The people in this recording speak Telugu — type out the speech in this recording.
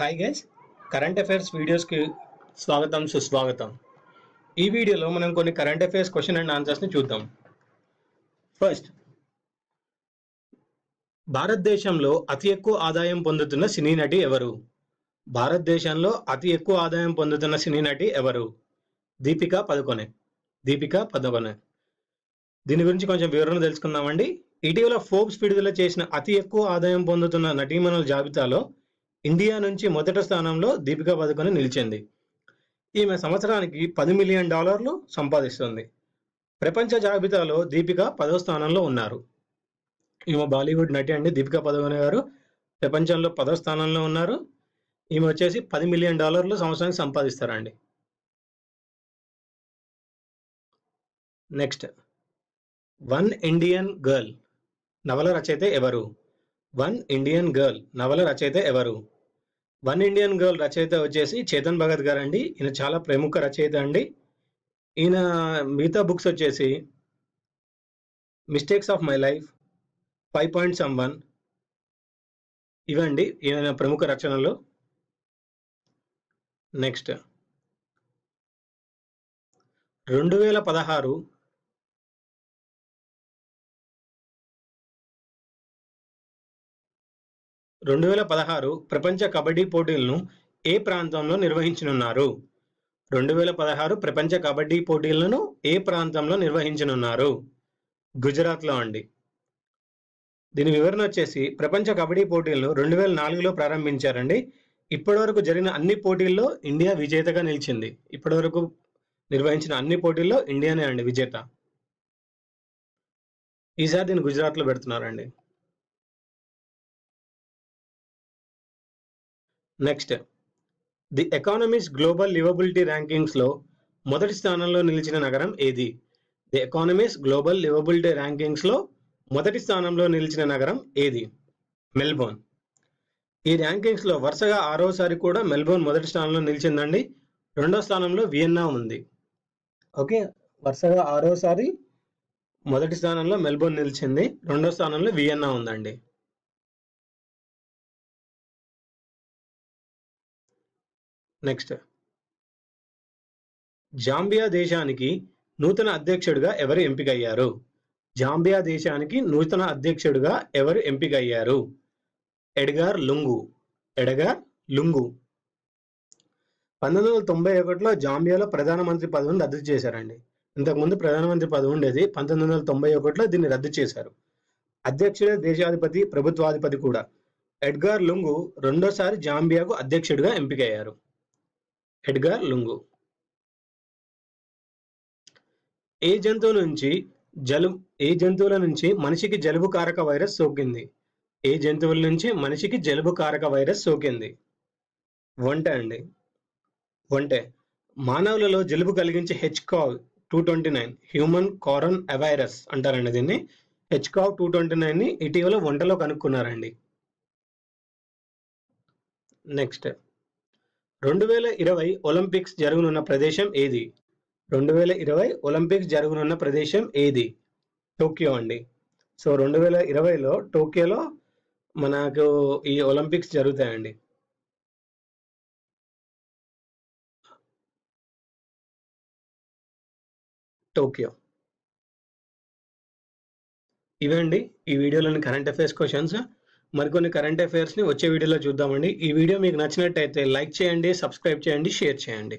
హాయ్ గైస్ కరెంట్ అఫైర్స్ వీడియోస్కి స్వాగతం సుస్వాగతం ఈ వీడియోలో మనం కొన్ని కరెంట్ అఫైర్స్ క్వశ్చన్ అండ్ ఆన్సర్స్ని చూద్దాం ఫస్ట్ భారతదేశంలో అతి ఎక్కువ ఆదాయం పొందుతున్న సినీ నటి ఎవరు భారతదేశంలో అతి ఎక్కువ ఆదాయం పొందుతున్న సినీ నటి ఎవరు దీపిక పదకొనే దీపిక పదకొనే దీని గురించి కొంచెం వివరణ తెలుసుకుందామండి ఇటీవల ఫోర్బ్స్ విడుదల చేసిన అతి ఎక్కువ ఆదాయం పొందుతున్న నటీమణుల జాబితాలో ఇండియా నుంచి మొదటి స్థానంలో దీపికా పదుకొని నిలిచింది ఈమె సంవత్సరానికి పది మిలియన్ డాలర్లు సంపాదిస్తుంది ప్రపంచ జాబితాలో దీపిక పదవ స్థానంలో ఉన్నారు ఈమె బాలీవుడ్ నటి అండి దీపికా పదవని గారు ప్రపంచంలో పదవ స్థానంలో ఉన్నారు ఈమె వచ్చేసి పది మిలియన్ డాలర్లు సంవత్సరానికి సంపాదిస్తారండి నెక్స్ట్ వన్ ఇండియన్ గర్ల్ నవల రచయిత ఎవరు వన్ ఇండియన్ గర్ల్ నవల రచయిత ఎవరు వన్ ఇండియన్ గర్ల్ రచయిత వచ్చేసి చేతన్ భగత్ గారు అండి ఈయన చాలా ప్రముఖ రచయిత అండి ఈయన మిగతా బుక్స్ వచ్చేసి mistakes of my life five point some one ఇవండి ఈయన ప్రముఖ రచనలు నెక్స్ట్ రెండు వేల పదహారు రెండు వేల పదహారు ప్రపంచ కబడ్డీ పోటీలను ఏ ప్రాంతంలో నిర్వహించనున్నారు రెండు వేల పదహారు ప్రపంచ కబడ్డీ పోటీలను ఏ ప్రాంతంలో నిర్వహించనున్నారు గుజరాత్లో అండి దీని వివరణ వచ్చేసి ప్రపంచ కబడ్డీ పోటీలను రెండు వేల నాలుగులో ప్రారంభించారండి ఇప్పటివరకు జరిగిన అన్ని పోటీల్లో ఇండియా విజేతగా నిలిచింది ఇప్పటివరకు నిర్వహించిన అన్ని పోటీల్లో ఇండియానే అండి విజేత ఈసారి దీన్ని గుజరాత్లో పెడుతున్నారండి next the economies global liveability ర్యాంకింగ్స్లో మొదటి స్థానంలో నిలిచిన నగరం ఏది ది ఎకానమీస్ గ్లోబల్ లివబిలిటీ ర్యాంకింగ్స్లో మొదటి స్థానంలో నిలిచిన నగరం ఏది మెల్బోర్న్ ఈ ర్యాంకింగ్స్లో వరుసగా ఆరోసారి కూడా మెల్బోర్న్ మొదటి స్థానంలో నిలిచిందండి రెండో స్థానంలో వియన్నా ఉంది ఓకే వరుసగా ఆరోసారి మొదటి స్థానంలో మెల్బోర్న్ నిలిచింది రెండో స్థానంలో వియన్నా ఉందండి నెక్స్ట్ జాంబియా దేశానికి నూతన అధ్యక్షుడిగా ఎవరు ఎంపికయ్యారు జాంబియా దేశానికి నూతన అధ్యక్షుడిగా ఎవరు ఎంపికయ్యారు ఎడ్గార్ లుంగు ఎడగార్ లుంగు పంతొమ్మిది వందల తొంభై ఒకటిలో జాంబియాలో ప్రధానమంత్రి పదవిని రద్దు చేశారండి ఇంతకుముందు ప్రధానమంత్రి పదవి ఉండేది పంతొమ్మిది వందల తొంభై ఒకటిలో దీన్ని రద్దు చేశారు అధ్యక్షుడే దేశాధిపతి ప్రభుత్వాధిపతి కూడా ఎడ్గార్ లుంగు రెండోసారి జాంబియాకు అధ్యక్షుడిగా ఎంపికయ్యారు ఎడ్గార్ లుంగు ఏ జంతువు నుంచి జలుబు ఏ జంతువుల నుంచి మనిషికి జలుబు కారక వైరస్ సోకింది ఏ జంతువుల నుంచి మనిషికి జలుబు కారక వైరస్ సోకింది వంట అండి వంటే మానవులలో జలుబు కలిగించే HCoV two twenty nine human coronavirus అంటారండి దీన్ని హెచ్కావ్ టూ ట్వంటీ నైన్ని ఇటీవల వంటలో కనుక్కున్నారండి నెక్స్ట్ రెండు వేల ఇరవై ఒలింపిక్స్ జరగనున్న ప్రదేశం ఏది రెండు వేల ఇరవై ఒలింపిక్స్ జరగనున్న ప్రదేశం ఏది టోక్యో అండి సో రెండు వేల ఇరవైలో టోక్యోలో మనకు ఈ ఒలింపిక్స్ జరుగుతాయండి టోక్యో ఇవండి ఈ వీడియోలోని కరెంట్ అఫైర్స్ క్వశ్చన్స్ మరికొన్ని కరెంట్ అఫైర్స్ని వచ్చే వీడియోలో చూద్దామండి ఈ వీడియో మీకు నచ్చినట్టయితే లైక్ చేయండి సబ్స్క్రైబ్ చేయండి షేర్ చేయండి